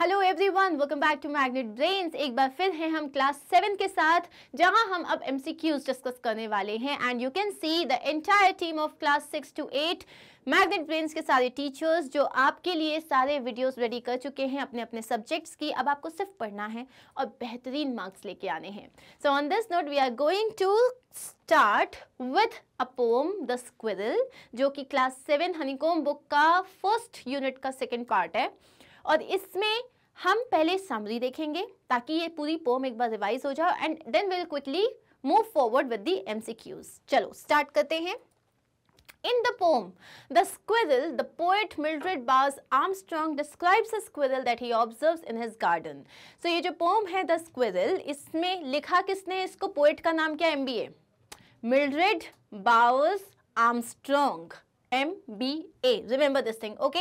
Hello everyone welcome back to Magnet Brains एक बार फिर हैं हम क्लास सेवन के साथ जहां हम अब एमसीक्यूज डिस्कस करने वाले हैं and you can see the entire team of class six to eight Magnet Brains के सारे टीचर्स जो आपके लिए सारे वीडियोस रेडी कर चुके हैं अपने अपने सब्जेक्ट्स की अब आपको सिर्फ पढ़ना है और बेहतरीन मार्क्स लेके आने हैं so on this note we are going to start with a poem the squirrel जो कि क्लास सेवन हनीकोम बुक का फर्स्ट यूनिट का सेकेंड पार्ट है और इसमें हम पहले समरी देखेंगे ताकि ये पूरी पोम एक बार रिवाइज हो जाए and then will quickly move forward with the MCQs चलो स्टार्ट करते हैं In the poem, The Squirrel, the poet Mildred Bowers Armstrong describes a squirrel that he observes in his garden. So ये जो poem है The Squirrel, इसमें लिखा किसने इसको poet का नाम क्या M B A Mildred Bowers Armstrong M B A remember this thing okay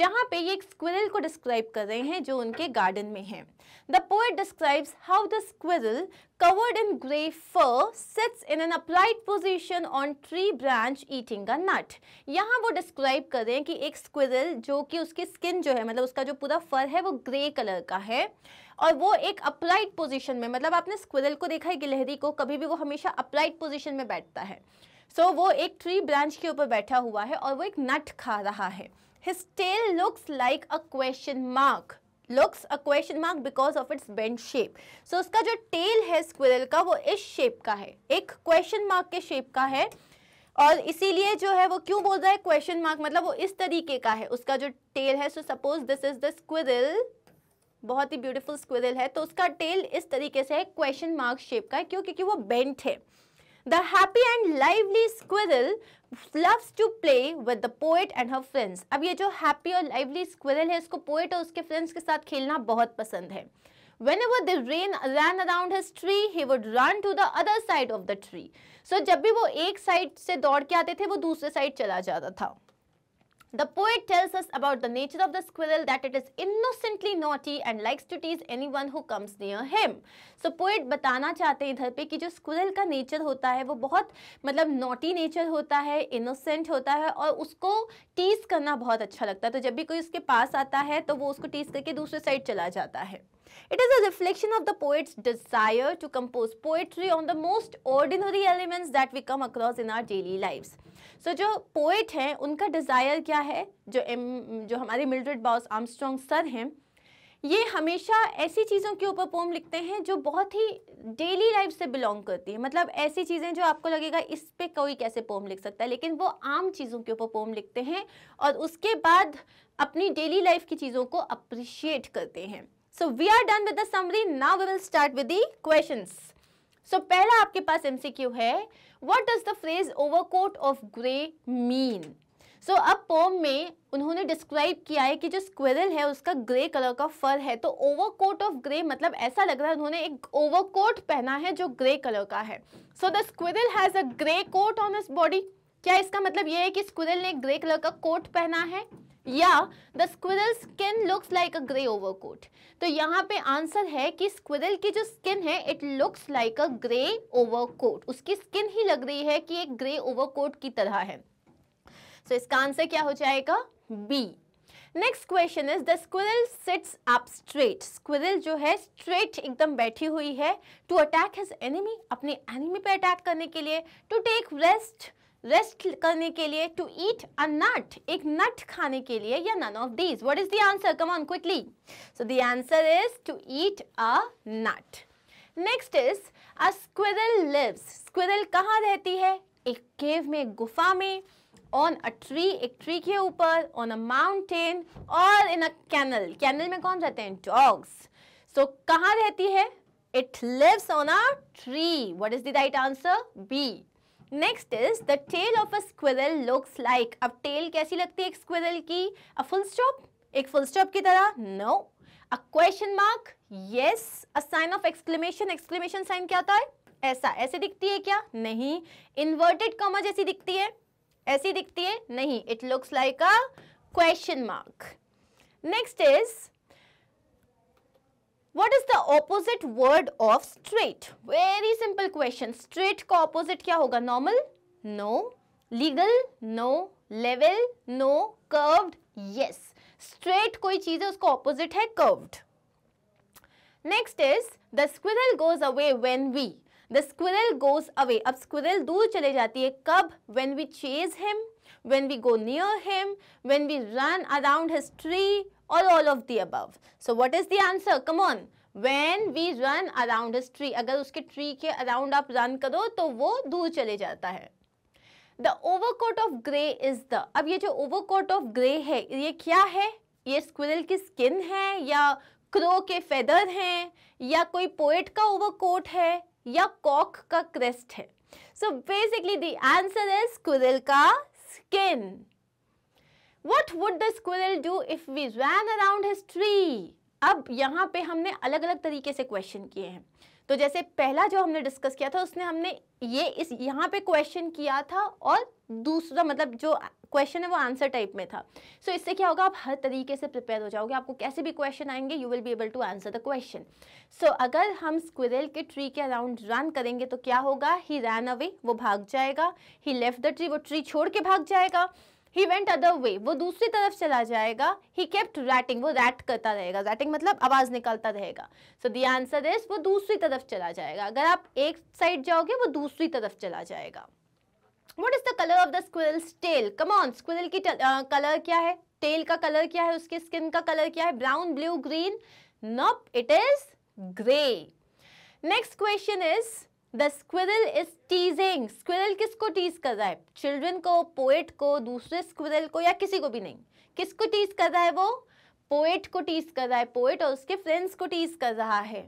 जहाँ पे ये एक स्क्विरल को डिस्क्राइब कर रहे हैं जो उनके गार्डन में है the poet describes how the squirrel covered in grey fur sits in an applied position on tree branch eating a nut यहाँ वो डिस्क्राइब कर रहे हैं कि एक स्क्विरल जो कि उसकी स्किन जो है मतलब उसका जो पूरा फर है वो ग्रे कलर का है और वो एक applied position में मतलब आपने स्क्विरल को देखा है गिलहरी को कभी भी वो हमेशा applied position में बैठता है सो so, वो एक ट्री ब्रांच के ऊपर बैठा हुआ है और वो एक नट खा रहा है his tail looks like a question mark looks a question mark because of its bend shape so उसका जो टेल है स्क्विरल का वो इस शेप का है एक क्वेश्चन मार्क के शेप का है और इसीलिए जो है वो क्यों बोल रहा है क्वेश्चन मार्क मतलब वो इस तरीके का है उसका जो टेल है so suppose this is the squirrel बहुत ही ब्यूटीफुल स्क्विरल है तो उसका टेल इस तरीके से है क्वेश्चन मार्क शेप का है क्यों क्योंकि वो बेंट है The happy and lively squirrel loves to play with the poet and her friends. अब ये जो happy और lively squirrel है इसको poet और उसके friends के साथ खेलना बहुत पसंद है whenever the rain ran around his tree he would run to the other side of the tree so जब भी वो एक side से दौड़ के आते थे वो दूसरे side चला जाता था The poet tells us about the nature of the squirrel that it is innocently naughty and likes to tease anyone who comes near him. So poet बताना चाहते हैं इधर पे कि जो स्क्विरल का नेचर होता है वो बहुत मतलब नोटी नेचर होता है इनोसेंट होता है और उसको टीज करना बहुत अच्छा लगता है तो जब भी कोई उसके पास आता है तो वो उसको टीज करके दूसरे साइड चला जाता है It is a reflection of the poet's desire to compose poetry on the most ordinary elements that we come across in our daily lives. So so, जो पोएट हैं उनका डिज़ायर क्या है जो एम जो हमारे मिल्ड्रेड बॉस आर्मस्ट्रॉन्ग सर हैं ये हमेशा ऐसी चीज़ों के ऊपर पोम लिखते हैं जो बहुत ही डेली लाइफ से बिलोंग करती है मतलब ऐसी चीज़ें जो आपको लगेगा इस पर कोई कैसे पोम लिख सकता है लेकिन वो आम चीज़ों के ऊपर पोम लिखते हैं और उसके बाद अपनी डेली लाइफ की चीज़ों को अप्रिशिएट करते हैं so we are done with the summary now we will start with the questions so पहला आपके पास एमसीक्यू है what does the phrase overcoat of grey mean so अब पोम में उन्होंने डिस्क्राइब किया है कि जो स्क्वेरल है उसका ग्रे कलर का फर है तो ओवरकोट ऑफ ग्रे मतलब ऐसा लग रहा है उन्होंने एक ओवरकोट पहना है जो ग्रे कलर का है so the squirrel has a grey coat on his body क्या इसका मतलब यह है कि स्क्वेरल ने ग्रे कलर का कोट पहना है या the squirrel skin looks like a grey overcoat तो यहाँ पे आंसर है कि स्क्विरल की जो स्किन है it looks like a grey overcoat उसकी स्किन ही लग रही है कि एक ग्रे ओवरकोट की तरह है सो so, इसका आंसर क्या हो जाएगा B next question is the squirrel sits up straight squirrel जो है स्ट्रेट एकदम बैठी हुई है टू अटैक हिज एनिमी अपने एनिमी पे अटैक करने के लिए टू टेक रेस्ट रेस्ट करने के लिए टू ईट अ नट एक नट खाने के लिए या none of these what is the answer come on quickly so the answer is to eat a nut next is a squirrel lives squirrel कहाँ रहती है एक केव में एक गुफा में ऑन अ ट्री एक ट्री के ऊपर ऑन अ माउंटेन और इन अ कैनल कैनल में कौन रहते हैं डॉग्स सो कहाँ रहती है it lives on a tree what is the right answer B next is the tail of a squirrel looks like अब टेल कैसी लगती है एक स्क्विरल की अ फुल स्टॉप एक फुल स्टॉप की तरह no no. A question mark yes a sign of exclamation exclamation sign क्या होता है ऐसा ऐसे दिखती है क्या नहीं इन्वर्टेड कॉमा जैसी दिखती है ऐसी दिखती है नहीं it looks like a question mark next is what is the opposite word of straight very simple question straight का ऑपोजिट क्या होगा normal no legal no level no curved yes straight कोई चीज है उसका ऑपोजिट है curved next is the squirrel goes away when we the squirrel goes away अब squirrel दूर चले जाती है कब when we chase him when we go near him when we run around his or all of the above. So what is the answer? Come on. When we run around his tree, अगर उसके tree के around आप run करो तो वो दूर चले जाता है the overcoat of grey is the अब ये जो ओवर कोट ऑफ ग्रे है ये क्या है ये स्क्विरल की स्किन है या क्रो के फेदर हैं या कोई पोएट का ओवर कोट है या कॉक का क्रेस्ट है so basically the answer is squirrel का skin what would the squirrel do if we ran around his tree अब यहाँ पे हमने अलग अलग तरीके से क्वेश्चन किए हैं तो जैसे पहला जो हमने डिस्कस किया था उसने हमने ये इस यहाँ पे क्वेश्चन किया था और दूसरा मतलब जो क्वेश्चन है वो आंसर टाइप में था सो so, इससे क्या होगा आप हर तरीके से प्रिपेयर हो जाओगे आपको कैसे भी क्वेश्चन आएंगे you will be able to answer the question so अगर हम स्क्विरल के ट्री के अराउंड रन करेंगे तो क्या होगा ही रैन अवे वो भाग जाएगा ही लेफ्ट द ट्री वो ट्री छोड़ के भाग जाएगा ही वेंट अदर वे वो दूसरी तरफ चला जाएगा ही केप्ट रैटिंग वो रैट करता रहेगा रैटिंग मतलब आवाज़ निकालता रहेगा सो दी आंसर इज वो दूसरी तरफ चला जाएगा अगर आप एक साइड जाओगे वो दूसरी तरफ चला जाएगा what is the colour of the squirrel's tail come on squirrel की कलर क्या है टेल का कलर क्या है उसके स्किन का कलर क्या है brown blue green nope it is grey next question is the squirrel is teasing squirrel किसको टीज कर रहा है चिल्ड्रन को पोएट को दूसरे स्क्विरल को या किसी को भी नहीं किसको टीज कर रहा है वो पोएट को टीज कर रहा है पोएट और उसके फ्रेंड्स को टीज कर रहा है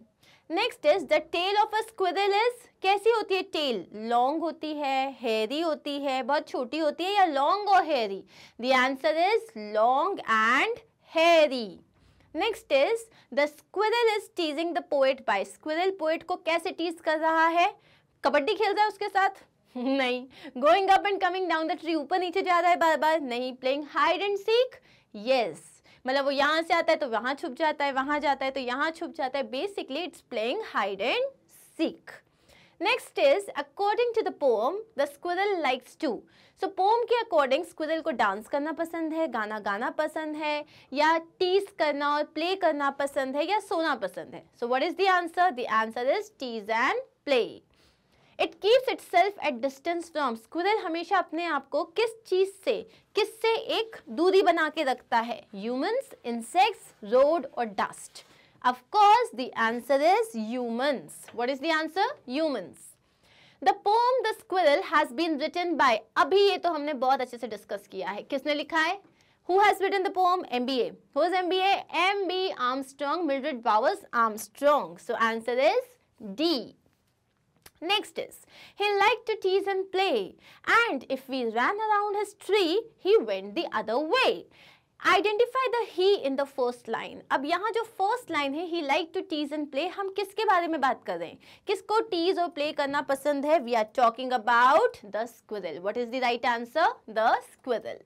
next is the tail of a squirrel is कैसी होती है टेल लॉन्ग होती है हेरी होती है बहुत छोटी होती है या लॉन्ग और hairy the answer is long and hairy next is the squirrel is teasing the poet by squirrel poet को कैसे टीज कर रहा है कबड्डी खेल रहा है उसके साथ नहीं going up and coming down the tree ऊपर नीचे जा रहा है बार बार नहीं playing hide and seek yes मतलब वो यहाँ से आता है तो वहाँ छुप जाता है वहाँ जाता है तो यहाँ छुप जाता है basically it's playing hide and seek next is according to the poem the squirrel likes to so poem के अकॉर्डिंग स्क्विरल को डांस करना पसंद है गाना गाना पसंद है या टीज करना और प्ले करना पसंद है या सोना पसंद है so what is the answer the answer is tease and play it keeps itself at distance from squirrel हमेशा अपने आप को किस चीज़ से किस से एक दूरी बना के रखता है ह्यूमन्स इंसेक्ट्स रोड और dust Of course, the answer is humans. What is the answer? Humans. The poem "The Squirrel" has been written by. अभी ये तो हमने बहुत अच्छे से डिस्कस किया है किसने लिखा है Who has written the poem MBA? Who is MBA? MB Armstrong, Mildred Bowers Armstrong. So answer is D. Next is, he liked to tease and play and if we ran around his tree, he went the other way. Identify the he in the first line अब यहाँ जो first line है he like to tease and play हम किसके बारे में बात कर रहे हैं किसको टीज और प्ले करना पसंद है we are talking about the squirrel what is the right answer the squirrel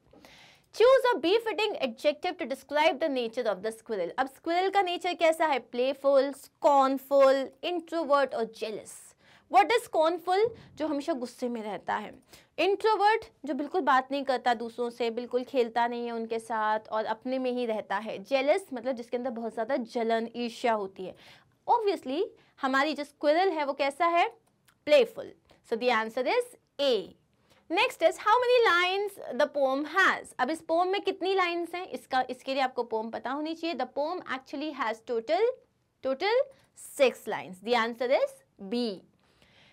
Choose a befitting adjective to describe the nature of the squirrel. अब squirrel का nature कैसा है Playful, scornful, introvert और jealous? What is scornful जो हमेशा गुस्से में रहता है इंट्रोवर्ट जो बिल्कुल बात नहीं करता दूसरों से बिल्कुल खेलता नहीं है उनके साथ और अपने में ही रहता है जेलस मतलब जिसके अंदर बहुत ज़्यादा जलन ईर्ष्या होती है ऑब्वियसली हमारी जो स्क्विरल है वो कैसा है playful so the answer is A next is how many lines the poem has अब इस पोम में कितनी लाइन्स हैं इसका इसके लिए आपको पोम पता होनी चाहिए the poem actually has total total six lines the answer is B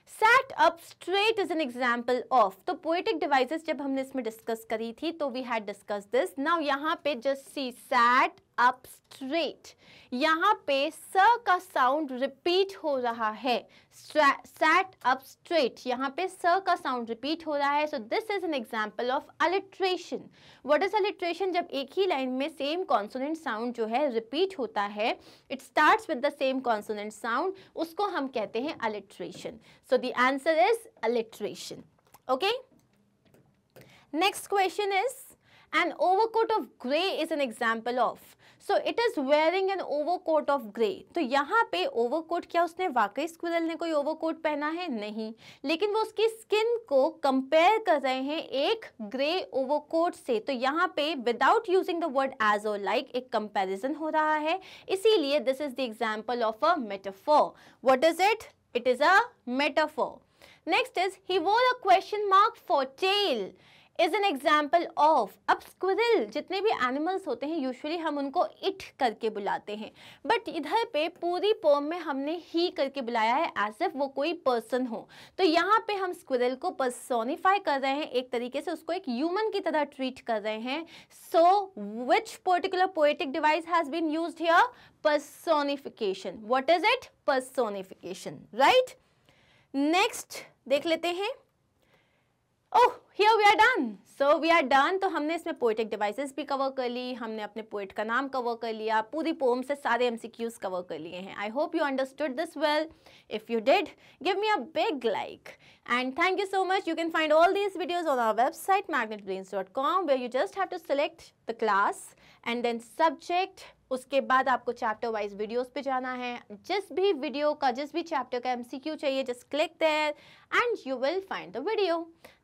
set up straight is an example of तो पोएटिक डिवाइसेस जब हमने इसमें डिस्कस करी थी तो we had discuss this now यहाँ पे just see set up straight यहाँ पे स का साउंड रिपीट हो रहा है सेट अप स्ट्रेट यहाँ पे स का साउंड रिपीट हो रहा है so this is an example of alliteration what is alliteration जब एक ही लाइन में सेम कॉन्सोनेंट साउंड जो है रिपीट होता है it starts with the same consonant sound उसको हम कहते हैं alliteration so the answer is alliteration okay next question is an overcoat of grey is an example of so it is wearing an overcoat of grey तो यहाँ पे overcoat क्या उसने वाकई स्क्विरल ने कोई ओवरकोट पहना है नहीं लेकिन वो उसकी स्किन को कंपेयर कर रहे हैं एक ग्रे ओवरकोट से तो यहाँ पे without using the word as or like एक कंपेरिजन हो रहा है इसीलिए this is the example of a metaphor what is it it is a metaphor next is he wore a question mark for tail is an example of अब squirrel जितने भी animals होते हैं यूजली हम उनको इट करके बुलाते हैं बट इधर पे पूरी पोम में हमने ही करके बुलाया है एज एफ वो कोई पर्सन हो तो यहाँ पे हम स्क्विरल को पर्सोनिफाई कर रहे हैं एक तरीके से उसको एक ह्यूमन की तरह ट्रीट कर रहे हैं so which particular poetic device has been used here personification what is it personification right next देख लेते हैं oh oh, here we are done so we are done तो हमने इसमें पोइटिक डिवाइसेस भी कवर कर ली हमने अपने पोइट का नाम कवर कर लिया पूरी पोम से सारे क्यूज कवर कर लिए हैं I hope you understood this well if you did give me a big like and thank you so much you can find all these videos on our website com way you just have to select the class and then subject उसके बाद आपको chapter wise videos पे जाना है जिस भी video का जिस भी चैप्टर का एमसीक्यू चाहिए just click there and you will find the video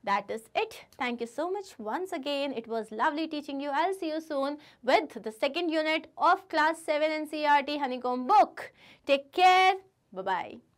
that is it Thank you so much once again. It was lovely teaching you. I'll see you soon with the second unit of class 7 NCERT Honeycomb book. Take care. Bye-bye.